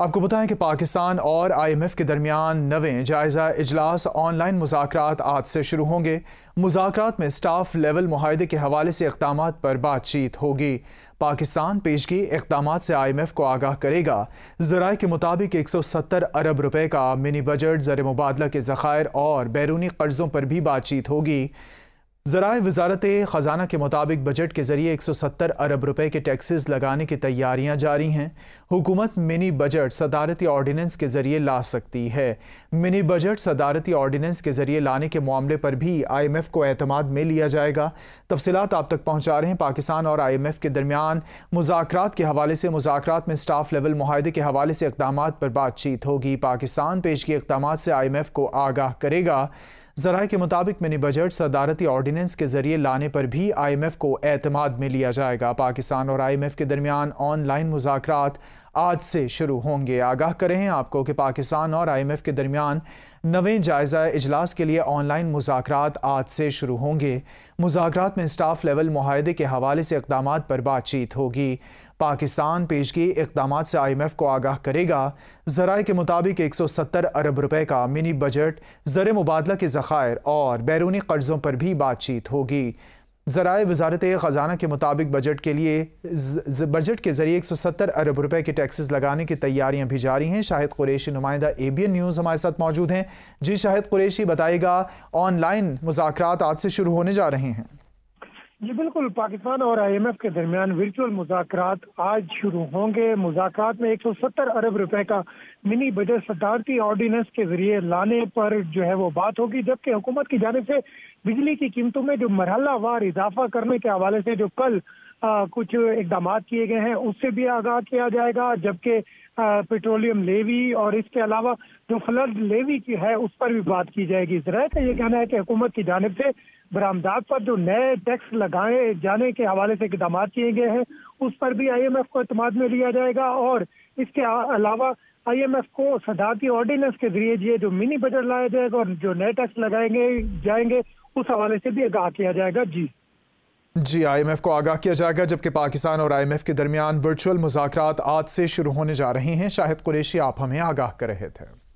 आपको बताएं कि पाकिस्तान और आईएमएफ के दरमियान नवें जायज़ा इजलास ऑनलाइन मुजाकर आज से शुरू होंगे मुजाकर में स्टाफ लेवल माहदे के हवाले से इकदाम पर बातचीत होगी पाकिस्तान पेशगी इकदाम से आई एम एफ को आगाह करेगा जराए के मुताबिक एक सौ सत्तर अरब रुपये का मिनी बजट जर मुबादला के ज़खायर और बैरूनी कर्ज़ों पर भी बातचीत होगी जराए वजारत ख़जाना के मुताबिक बजट के ज़रिए 170 अरब रुपए के टैक्सेस लगाने की तैयारियां जारी हैं हुकूमत मिनी बजट सदारती ऑर्डीनेंस के ज़रिए ला सकती है मिनी बजट सदारती ऑर्डीनेंस के ज़रिए लाने के मामले पर भी आई एम एफ़ को अहतमाद में लिया जाएगा तफसीत आप तक पहुँचा रहे हैं पाकिस्तान और आई एम एफ़ के दरमियान मुजाकर के हवाले से मुजाकर में स्टाफ लेवल माहदे के हवाले से इकदाम पर बातचीत होगी पाकिस्तान पेश के इकदाम से आई एम एफ़ को आगाह करेगा जरा के मुताबिक मिनी बजट सदारती ऑर्डीनेंस के जरिए लाने पर भी आई एम एफ को एतमाद में लिया जाएगा पाकिस्तान और आई एम एफ के दरमियान ऑनलाइन मुजाकर आज से शुरू होंगे आगाह करें आपको कि पाकिस्तान और आईएमएफ के दरमियान नवें जायज़ा इजलास के लिए ऑनलाइन मुजाकर आज से शुरू होंगे मुजाकर में स्टाफ लेवल माहदे के हवाले से इकदाम पर बातचीत होगी पाकिस्तान पेशगी इकदाम से आई एम एफ को आगाह करेगा जराए के मुताबिक एक सौ सत्तर अरब रुपये का मिनी बजट जर मुबादला के ज़खायर और बैरूनी कर्ज़ों पर भी बातचीत होगी ज़राए वजारत ख़जाना के मुताबिक बजट के लिए बजट के ज़रिए एक सौ सत्तर अरब रुपये के टैक्सेस लगाने की तैयारियां भी जारी हैं शाहिद कुरेशी नुमाइंदा ए बी एन न्यूज़ हमारे साथ मौजूद हैं जी शाहिद कुरेशी बताएगा ऑनलाइन मुजाकर आज से शुरू होने जा रहे हैं जी बिल्कुल पाकिस्तान और आईएमएफ के दरमियान वर्चुअल मुजाकर आज शुरू होंगे मुजाकरात में 170 अरब रुपए का मिनी बजट सदारती ऑर्डिनेंस के जरिए लाने पर जो है वो बात होगी जबकि हुकूमत की जानब से बिजली की कीमतों में जो मरहला वार इजाफा करने के हवाले से जो कल कुछ इकदाम किए गए हैं उससे भी आगाह किया जाएगा जबकि पेट्रोलियम लेवी और इसके अलावा जो फ्लड लेवी की है उस पर भी बात की जाएगी जरा का ये कहना है कि हुकूमत की जानब से बरामदात पर जो नए टैक्स लगाए जाने के हवाले से इकदाम किए गए हैं उस पर भी आई एम एफ को अतमाद में लिया जाएगा और इसके अलावा आई एम एफ को सदाती ऑर्डिनेंस के जरिए ये जो मिनी बजट लाया जाएगा और जो नए टैक्स लगाएंगे जाएंगे उस हवाले से भी आगाह किया जाएगा जी जी आईएमएफ को आगाह किया जाएगा जबकि पाकिस्तान और आईएमएफ के दरमियान वर्चुअल मुजाकर आज से शुरू होने जा रहे हैं शाहिद कुरेशी आप हमें आगाह कर रहे थे